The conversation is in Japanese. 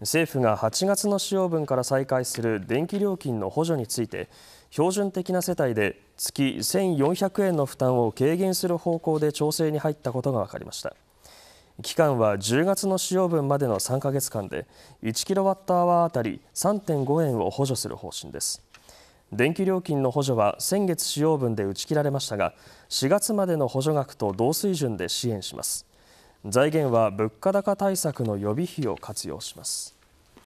政府が8月の使用分から再開する電気料金の補助について標準的な世帯で月1400円の負担を軽減する方向で調整に入ったことが分かりました期間は10月の使用分までの3か月間で1キロワットアワーあたり3.5円を補助する方針です電気料金の補助は先月使用分で打ち切られましたが4月までの補助額と同水準で支援します財源は物価高対策の予備費を活用します。